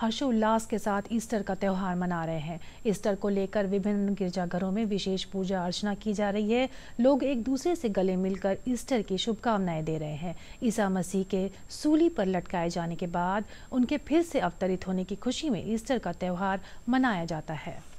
हर्षोल्लास के साथ ईस्टर का त्यौहार मना रहे हैं ईस्टर को लेकर विभिन्न गिरजाघरों में विशेष पूजा अर्चना की जा रही है लोग एक दूसरे से गले मिलकर ईस्टर की शुभकामनाएं दे रहे हैं ईसा मसीह के सूली पर लटकाए जाने के बाद उनके फिर से अवतरित होने की खुशी में ईस्टर का त्यौहार मनाया जाता है